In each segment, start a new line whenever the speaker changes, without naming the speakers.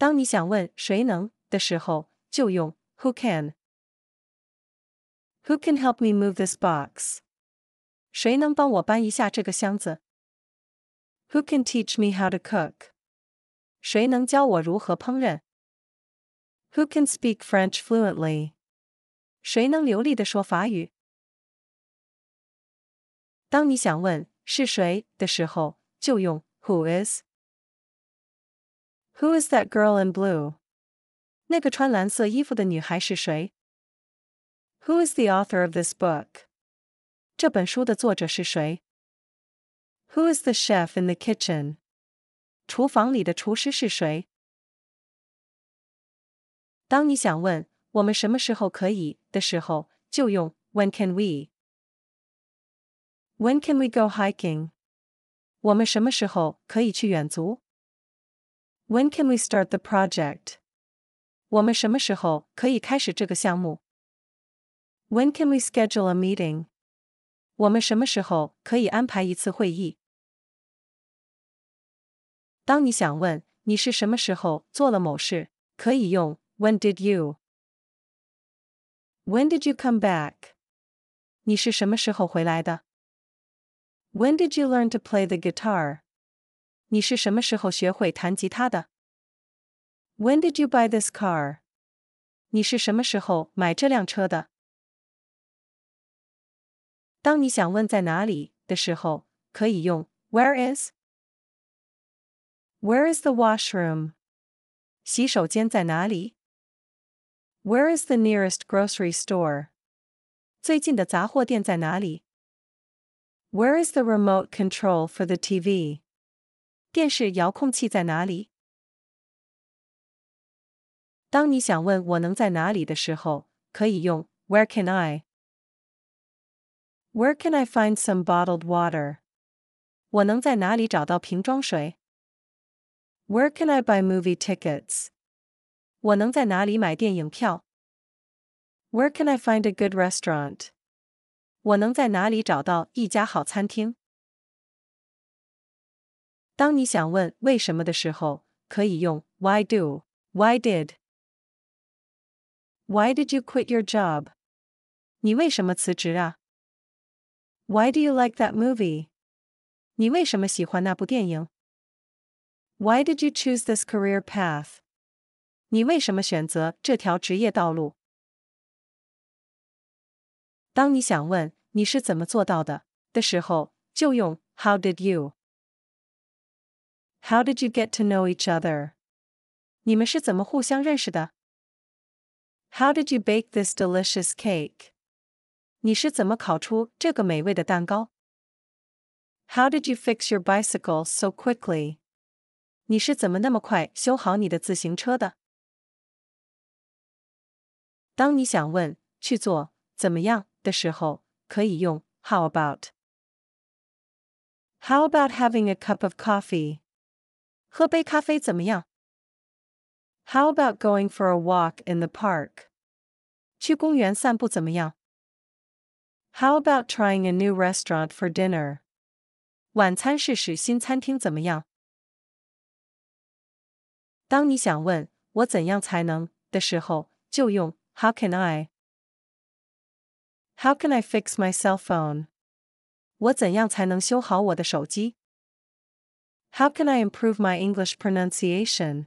当你想问“谁能”的时候，就用 “Who can”。Who can help me move this box？谁能帮我搬一下这个箱子？Who can teach me how to cook？谁能教我如何烹饪？Who can speak French fluently？谁能流利的说法语？当你想问“是谁”的时候，就用 “Who is”。who is that girl in blue? 那个穿蓝色衣服的女孩是谁？Who is the author of this book? 这本书的作者是谁？Who is the chef in the kitchen? 厨房里的厨师是谁？当你想问我们什么时候可以的时候，就用 When can we? When can we go hiking? 我们什么时候可以去远足？when can we start the project? When can we schedule a meeting? 我们什么时候可以安排一次会议？当你想问你是什么时候做了某事，可以用 When did you? When did you come back? 你是什么时候回来的? When did you learn to play the guitar? 你是什么时候学会弹吉他的？when did you buy this car? 你是什么时候买这辆车的？当你想问在哪里的时候，可以用 Where is? Where is the washroom? 洗手间在哪里？Where is the nearest grocery store? 最近的杂货店在哪里？Where is the remote control for the TV? 电视遥控器在哪里？当你想问我能在哪里的时候，可以用 Where can I? Where can I find some bottled water? 我能在哪里找到瓶装水？Where can I buy movie tickets? 我能在哪里买电影票？Where can I find a good restaurant? 我能在哪里找到一家好餐厅？当你想问为什么的时候，可以用 Why do? Why did? Why did you quit your job? 你为什么辞职啊? Why do you like that movie? 你为什么喜欢那部电影? Why did you choose this career path? 你为什么选择这条职业道路？当你想问你是怎么做到的的时候，就用 How did you? How did you get to know each other? 你们是怎么互相认识的？how did you bake this delicious cake? 你是怎么烤出这个美味的蛋糕？How did you fix your bicycle so quickly? 你是怎么那么快修好你的自行车的？当你想问去做怎么样的时候，可以用 How about? How about having a cup of coffee? 喝杯咖啡怎么样？how about going for a walk in the park? 去公园散步怎么样? How about trying a new restaurant for dinner? 晚餐试试新餐厅怎么样？当你想问“我怎样才能”的时候，就用 “How can I? How can I fix my cell phone? 我怎样才能修好我的手机？How can I improve my English pronunciation？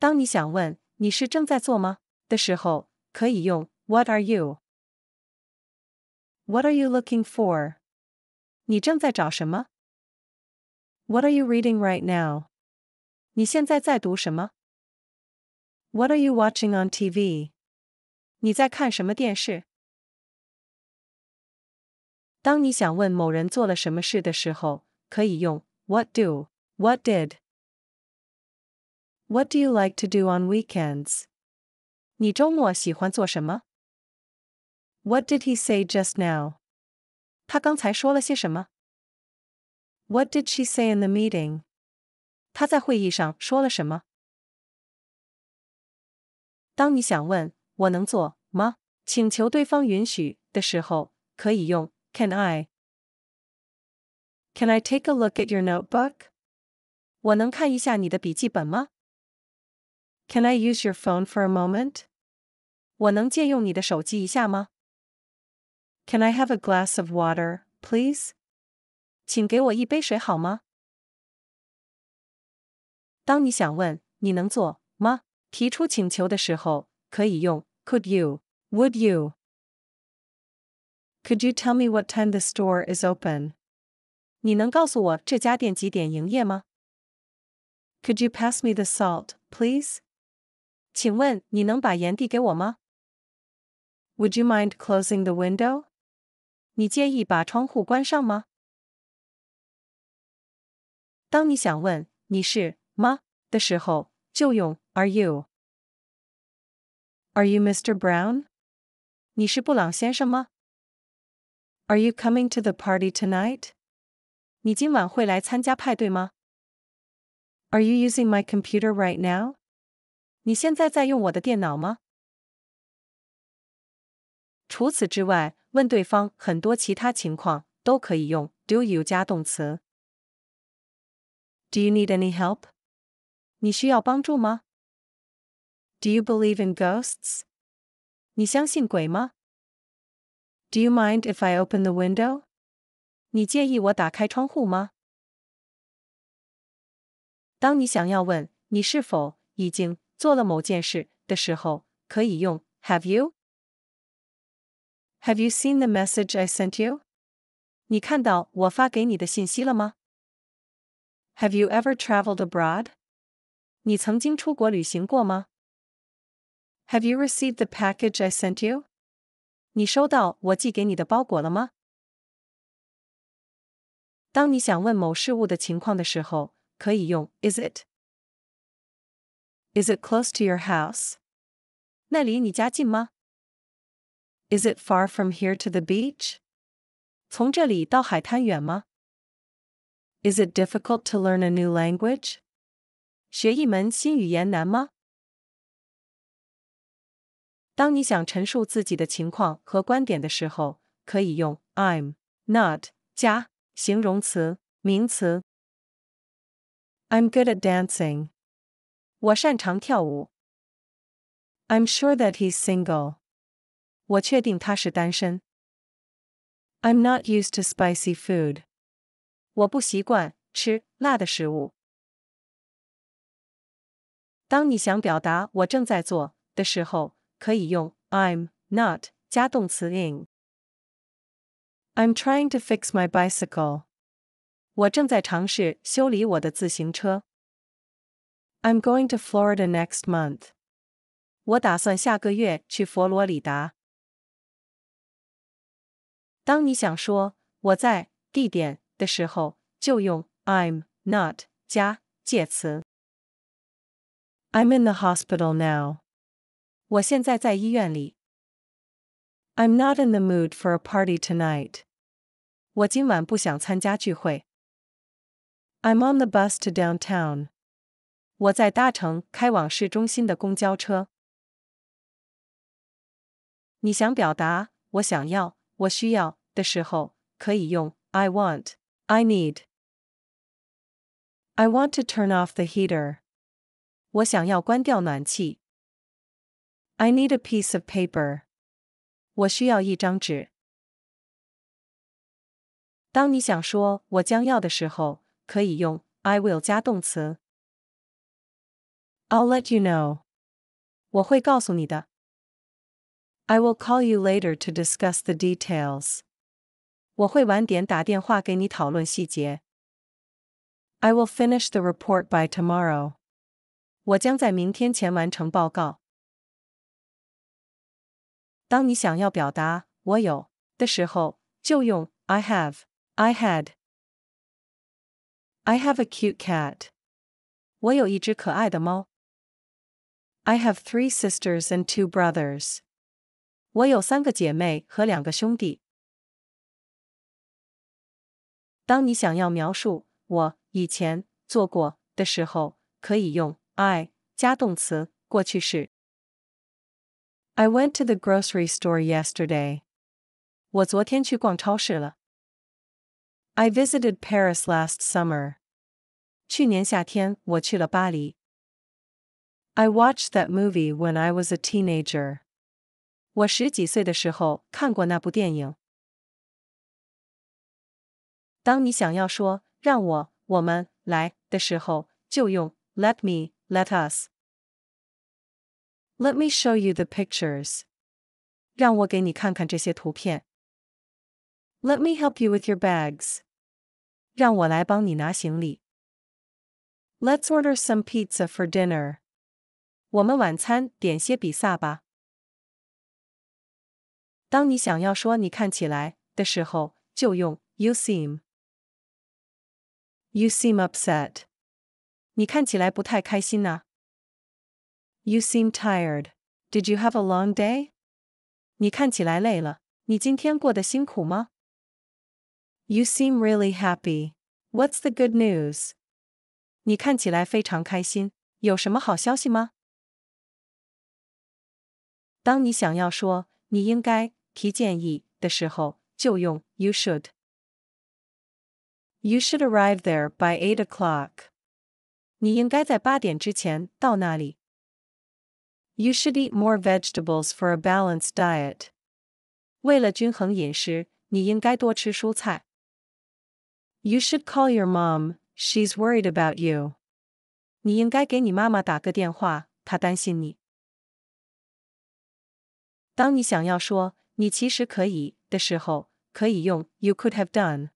当你想问“你是正在做吗”的时候，可以用 “What are you? What are you looking for? 你正在找什么？What are you reading right now? 你现在在读什么？What are you watching on TV? 你在看什么电视？当你想问某人做了什么事的时候，可以用 “What do? What did?” What do you like to do on weekends? 你周末喜欢做什么? What did he say just now? 他刚才说了些什么? What did she say in the meeting? 她在会议上说了什么？当你想问“我能做吗”请求对方允许的时候，可以用 “Can I”。Can I take a look at your notebook? 我能看一下你的笔记本吗？can I use your phone for a moment? 我能借用你的手机一下吗？Can I have a glass of water, please? 请给我一杯水好吗？当你想问“你能做吗”提出请求的时候，可以用 Could you? Would you? Could you tell me what time the store is open? 你能告诉我这家店几点营业吗？Could you pass me the salt, please? 请问你能把盐递给我吗？Would you mind closing the window? window？你介意把窗户关上吗？当你想问你是吗的时候，就用 Are you? Are you Mr. Brown? 你是布朗先生吗？Are you coming to the party tonight? 你今晚会来参加派对吗？Are you using my computer right now? 你现在在用我的电脑吗？除此之外，问对方很多其他情况都可以用 Do you 加动词。Do you need any help？你需要帮助吗？Do you believe in ghosts？你相信鬼吗？Do you mind if I open the window？你介意我打开窗户吗？当你想要问你是否已经。做了某件事的时候，可以用 Have you? Have you seen the message I sent you? 你看到我发给你的信息了吗？Have you ever traveled abroad? 你曾经出国旅行过吗？Have you received the package I sent you? 你收到我寄给你的包裹了吗？当你想问某事物的情况的时候，可以用 Is it? Is it close to your house? 那离你家近吗? Is it far from here to the beach? 从这里到海滩远吗? Is it difficult to learn a new language? 学一门新语言难吗？当你想陈述自己的情况和观点的时候，可以用 I'm not 加形容词名词 i 加形容词、名词。I'm good at dancing i am sure that he's single. i am not used to spicy food. 我不习惯吃辣的食物。当你想表达“我正在做”的时候，可以用 I'm not 加动词 i am trying to fix my bicycle. 我正在尝试修理我的自行车。I'm going to Florida next month. 我打算下个月去佛罗里达。当你想说“我在”地点的时候，就用 I'm not 加介词。I'm in the hospital now. 我现在在医院里。I'm not in the mood for a party tonight. 我今晚不想参加聚会。I'm on the bus to downtown. 我在搭乘开往市中心的公交车。你想表达“我想要”“我需要”的时候，可以用 I want, I need. I want to turn off the heater. 我想要关掉暖气。I need a piece of paper. 我需要一张纸。当你想说“我将要”的时候，可以用 I will 加动词。I'll let you know. 我会告诉你的. I will call you later to discuss the details. 我会晚点打电话给你讨论细节. I will finish the report by tomorrow. 我将在明天前完成报告。当你想要表达“我有”的时候，就用 I have, I had. I have a cute cat. 我有一只可爱的猫。I have three sisters and two brothers. 我有三个姐妹和两个兄弟。当你想要描述我以前做过的时候，可以用 I 加动词过去式。I went to the grocery store yesterday. 我昨天去逛超市了。I visited Paris last summer. 去年夏天我去了巴黎。I watched that movie when I was a teenager. 我十几岁的时候看过那部电影。当你想要说“让我”“我们”来的时候，就用 “Let me”、“Let us”。Let me show you the pictures. 让我给你看看这些图片。Let me help you with your bags. 让我来帮你拿行李。Let's order some pizza for dinner. 我们晚餐点些比萨吧。当你想要说你看起来的时候，就用 you seem。You seem upset。你看起来不太开心呐。You seem tired。Did you have a long day？你看起来累了，你今天过得辛苦吗？You seem really happy。What's the good news？你看起来非常开心，有什么好消息吗？当你想要说“你应该”提建议的时候，就用 “You should”。You should arrive there by eight o'clock。你应该在八点之前到那里。You should eat more vegetables for a balanced diet。为了均衡饮食，你应该多吃蔬菜。You should call your mom. She's worried about you. 你应该给你妈妈打个电话，她担心你。当你想要说“你其实可以”的时候，可以用 “You could have done”。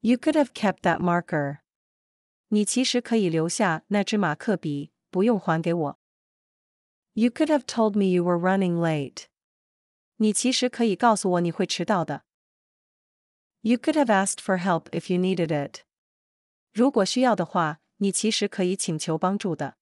You could have kept that marker。你其实可以留下那支马克笔，不用还给我。You could have told me you were running late。你其实可以告诉我你会迟到的。You could have asked for help if you needed it。如果需要的话，你其实可以请求帮助的。